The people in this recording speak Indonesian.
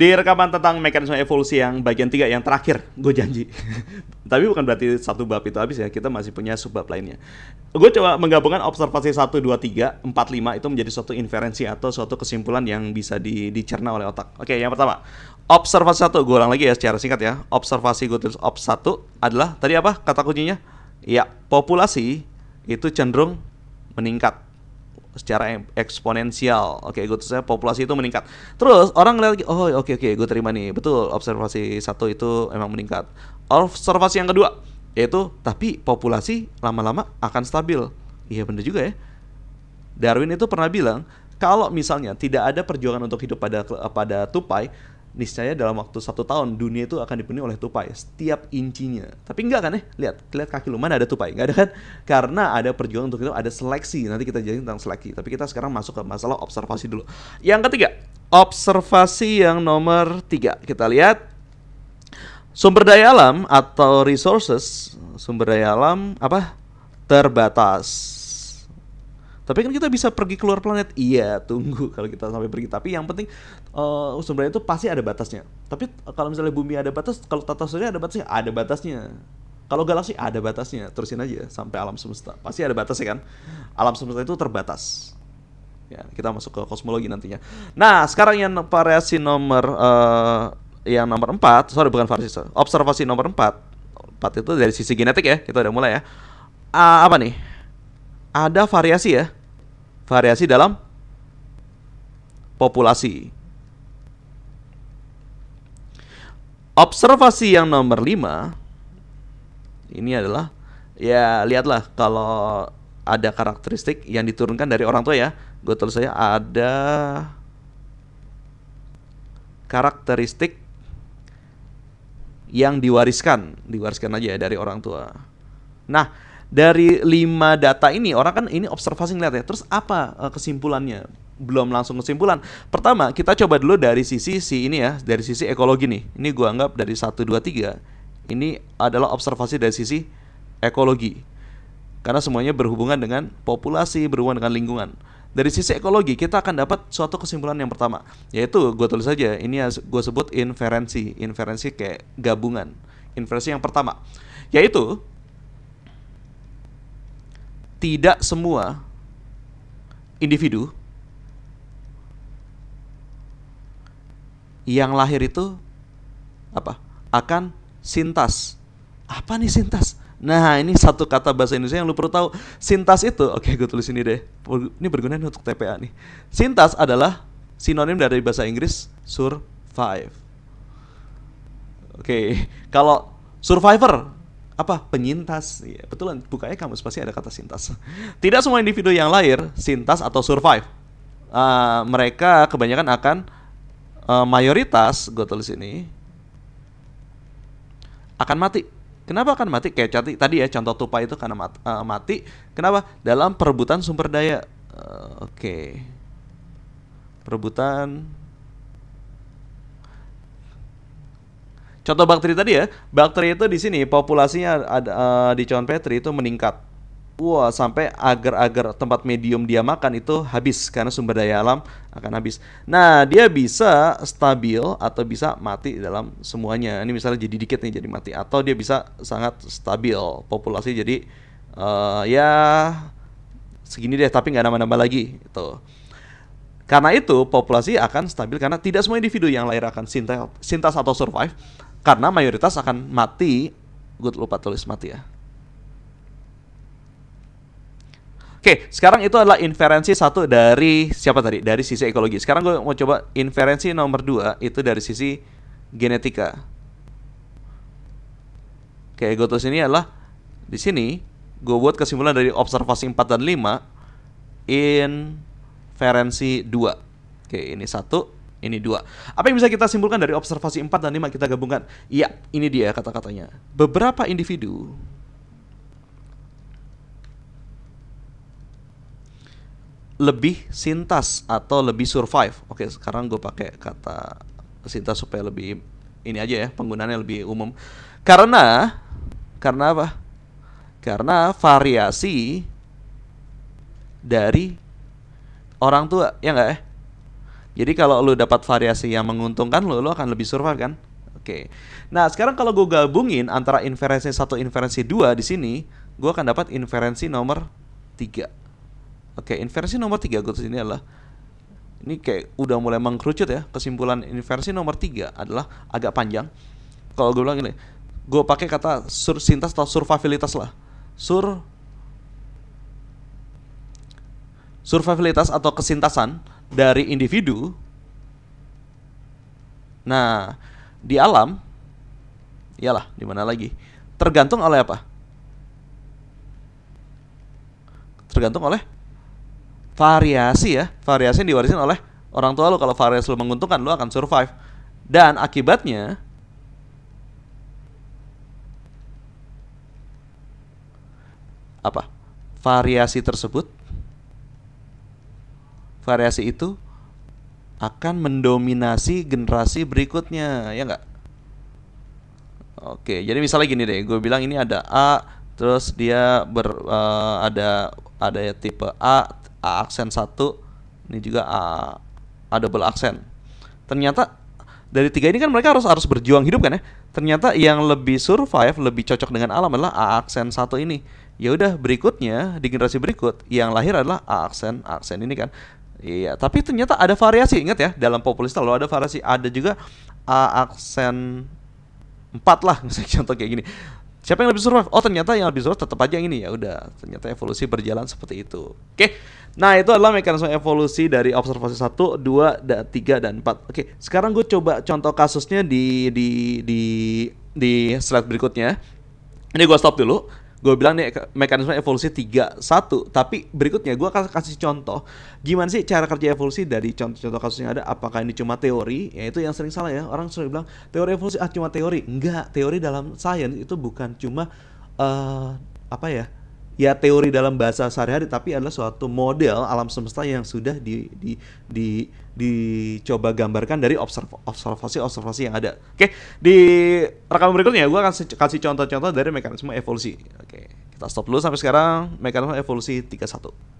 Di rekaman tentang mekanisme evolusi yang bagian tiga yang terakhir, gue janji. Tapi bukan berarti satu bab itu habis ya, kita masih punya subbab lainnya. Gue coba menggabungkan observasi 1, 2, 3, 4, 5 itu menjadi suatu inferensi atau suatu kesimpulan yang bisa di, dicerna oleh otak. Oke, yang pertama. Observasi 1, gue ulang lagi ya secara singkat ya. Observasi gue tulis obs 1 adalah, tadi apa kata kuncinya? Ya, populasi itu cenderung meningkat secara eksponensial. Oke, okay, saya populasi itu meningkat. Terus orang ngeliat lagi, oh oke okay, oke, okay, gue terima nih. Betul, observasi satu itu emang meningkat. Observasi yang kedua yaitu tapi populasi lama-lama akan stabil. Iya bener juga ya. Darwin itu pernah bilang kalau misalnya tidak ada perjuangan untuk hidup pada pada tupai, niscaya dalam waktu satu tahun dunia itu akan dipenuhi oleh tupai setiap incinya. Tapi enggak kan ya? Lihat, lihat kaki lu mana ada tupai? Enggak ada kan? Karena ada perjuangan untuk itu, ada seleksi. Nanti kita jadi tentang seleksi. Tapi kita sekarang masuk ke masalah observasi dulu. Yang ketiga, observasi yang nomor tiga. Kita lihat sumber daya alam atau resources, sumber daya alam apa? terbatas tapi kan kita bisa pergi keluar planet. Iya, tunggu kalau kita sampai pergi. Tapi yang penting uh, sumbernya itu pasti ada batasnya. Tapi eh, kalau misalnya bumi ada batas, kalau tata surya ada batasnya, ada batasnya. Kalau galaksi ada batasnya, terusin aja sampai alam semesta. Pasti ada batasnya kan? Alam semesta itu terbatas. Ya, kita masuk ke kosmologi nantinya. Nah, sekarang yang variasi nomor uh, yang nomor 4, sorry bukan variasi, observasi nomor 4. 4 itu dari sisi genetik ya, kita udah mulai ya. Uh, apa nih? Ada variasi ya variasi dalam populasi. Observasi yang nomor 5 ini adalah ya lihatlah kalau ada karakteristik yang diturunkan dari orang tua ya. Gue tulis saya ada karakteristik yang diwariskan, diwariskan aja ya dari orang tua. Nah, dari lima data ini orang kan ini observasi ngeliat ya. Terus apa eh, kesimpulannya? Belum langsung kesimpulan. Pertama, kita coba dulu dari sisi si ini ya, dari sisi ekologi nih. Ini gua anggap dari satu dua tiga ini adalah observasi dari sisi ekologi. Karena semuanya berhubungan dengan populasi, berhubungan dengan lingkungan. Dari sisi ekologi, kita akan dapat suatu kesimpulan yang pertama, yaitu gue tulis saja, ini gue sebut inferensi. Inferensi kayak gabungan. Inferensi yang pertama, yaitu tidak semua individu yang lahir itu apa? akan sintas. Apa nih sintas? Nah, ini satu kata bahasa Indonesia yang lu perlu tahu. Sintas itu, oke okay, gue tulis ini deh. Ini berguna untuk TPA nih. Sintas adalah sinonim dari bahasa Inggris survive. Oke, kalau survivor apa penyintas ya, betulan bukannya kamu pasti ada kata sintas tidak semua individu yang lahir sintas atau survive uh, mereka kebanyakan akan uh, mayoritas gue tulis ini akan mati kenapa akan mati kayak cati, tadi ya contoh tupai itu karena mat, uh, mati kenapa dalam perebutan sumber daya uh, oke okay. perebutan Contoh bakteri tadi ya, bakteri itu di sini populasinya ada, uh, eh, di cawan Petri itu meningkat. Wah, sampai agar-agar tempat medium dia makan itu habis karena sumber daya alam akan habis. Nah, dia bisa stabil atau bisa mati dalam semuanya. Ini misalnya jadi dikit nih jadi mati atau dia bisa sangat stabil. Populasi jadi uh, ya segini deh tapi nggak nambah-nambah lagi itu. Karena itu populasi akan stabil karena tidak semua individu yang lahir akan sintas atau survive karena mayoritas akan mati gue lupa tulis mati ya Oke, sekarang itu adalah inferensi satu dari siapa tadi? Dari sisi ekologi. Sekarang gue mau coba inferensi nomor dua itu dari sisi genetika. Oke, gue tulis ini adalah di sini gue buat kesimpulan dari observasi 4 dan 5 inferensi 2. Oke, ini satu, ini dua. Apa yang bisa kita simpulkan dari observasi 4 dan 5 kita gabungkan? Iya, ini dia kata-katanya. Beberapa individu lebih sintas atau lebih survive. Oke, sekarang gue pakai kata sintas supaya lebih ini aja ya, penggunaannya lebih umum. Karena karena apa? Karena variasi dari orang tua, ya enggak ya? Jadi kalau lu dapat variasi yang menguntungkan lu, lu akan lebih survive kan? Oke. Okay. Nah, sekarang kalau gue gabungin antara inferensi 1 inferensi 2 di sini, gue akan dapat inferensi nomor 3. Oke, okay, inferensi nomor 3 gue sini adalah ini kayak udah mulai mengkerucut ya. Kesimpulan inferensi nomor 3 adalah agak panjang. Kalau gue bilang gini, gue pakai kata sintas atau survivalitas lah. Sur survivalitas atau kesintasan dari individu. Nah, di alam iyalah di mana lagi? Tergantung oleh apa? Tergantung oleh variasi ya. Variasi yang diwarisin oleh orang tua lo kalau variasi lo menguntungkan lo akan survive. Dan akibatnya apa? Variasi tersebut variasi itu akan mendominasi generasi berikutnya, ya nggak? Oke, jadi misalnya gini deh, gue bilang ini ada A, terus dia ber uh, ada ada tipe A, A aksen 1, ini juga A, A double aksen. Ternyata dari tiga ini kan mereka harus harus berjuang hidup kan ya. Ternyata yang lebih survive, lebih cocok dengan alam adalah A aksen 1 ini. Ya udah berikutnya di generasi berikut yang lahir adalah A aksen A aksen ini kan Iya, tapi ternyata ada variasi. Ingat ya, dalam populis lo ada variasi. Ada juga uh, aksen 4 lah, misalnya contoh kayak gini. Siapa yang lebih survive? Oh, ternyata yang lebih survive tetap aja yang ini. Ya udah, ternyata evolusi berjalan seperti itu. Oke. Nah, itu adalah mekanisme evolusi dari observasi 1, 2, dan 3 dan 4. Oke, sekarang gue coba contoh kasusnya di di di di slide berikutnya. Ini gue stop dulu gue bilang nih mekanisme evolusi tiga satu tapi berikutnya gue akan kasih contoh gimana sih cara kerja evolusi dari contoh-contoh kasus yang ada apakah ini cuma teori ya itu yang sering salah ya orang sering bilang teori evolusi ah cuma teori enggak teori dalam sains itu bukan cuma uh, apa ya ya teori dalam bahasa sehari-hari tapi adalah suatu model alam semesta yang sudah di, di, di, dicoba gambarkan dari observasi-observasi yang ada. Oke, di rekaman berikutnya gue akan kasih contoh-contoh dari mekanisme evolusi. Oke, kita stop dulu sampai sekarang mekanisme evolusi 31.